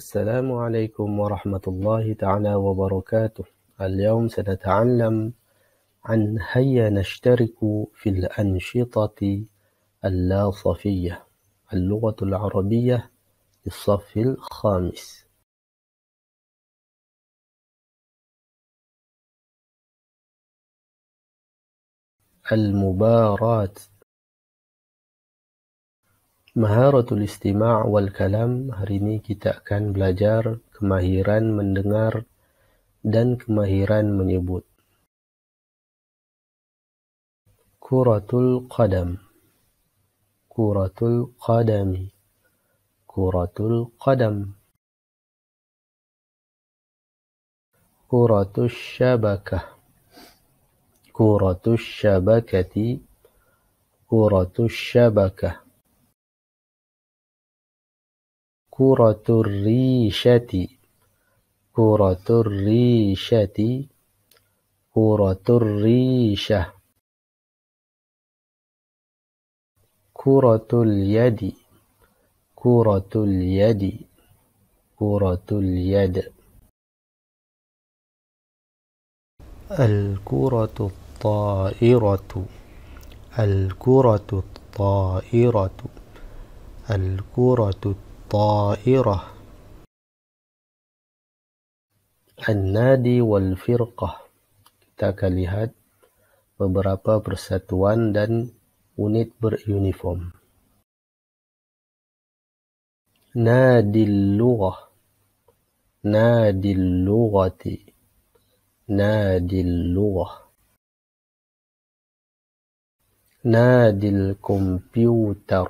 السلام عليكم ورحمة الله تعالى وبركاته اليوم سنتعلم عن هيا نشترك في الأنشطة اللاصفية اللغة العربية للصف الخامس المباراة Maharatul istima' wal kalam hari ini kita akan belajar kemahiran mendengar dan kemahiran menyebut. Kuratul qadam. Kuratul qadami. Kuratul qadam. Kuratul syabakah. Kuratul syabakati. Kuratul syabakah. كرة الريشة كرة الريشة كرة الريشة كرة اليد كرة اليد كرة اليد الكرة الطائرة الكرة الطائرة الكرة الطائرة الطائرة النادي والفرقة kita akan lihat beberapa persatuan dan unit نادي اللغة نادي اللغة نادي اللغة نادي الكمبيوتر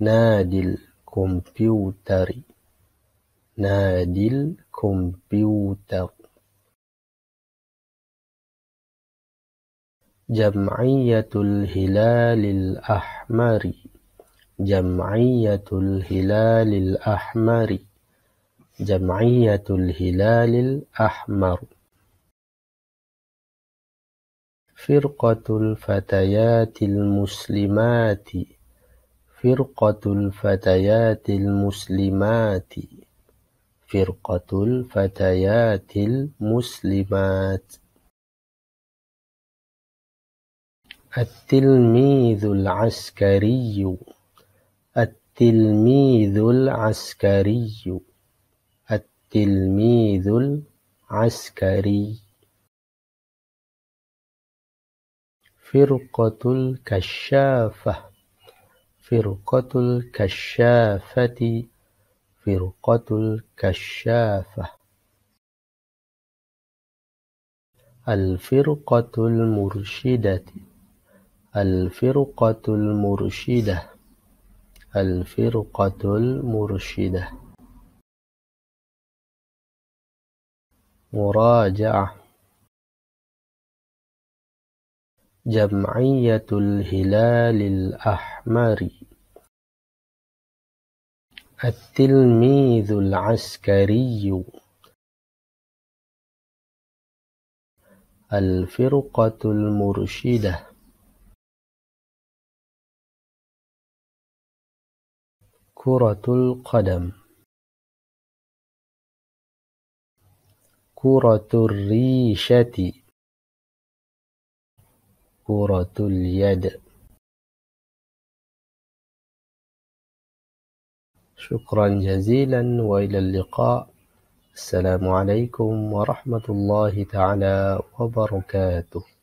نادي الكمبيوتر الكمبيوتر نادي الكمبيوتر. جمعية الهلال الأحمر. جمعية الهلال الأحمر. جمعية الهلال الأحمر. فرقة الفتيات المسلمات. فرقة الفتيات المسلمات فرقة الفتيات المسلمات التلميذ العسكري التلميذ العسكري التلميذ العسكري فرقة الكشافة فرقة الكشافة فرقة الكشافة الفرقة المرشدة الفرقة المرشدة الفرقة المرشدة مراجعة جمعية الهلال الأحمر التلميذ العسكري الفرقة المرشدة كرة القدم كرة الريشة كرة اليد. شكرا جزيلا وإلى اللقاء السلام عليكم ورحمة الله تعالى وبركاته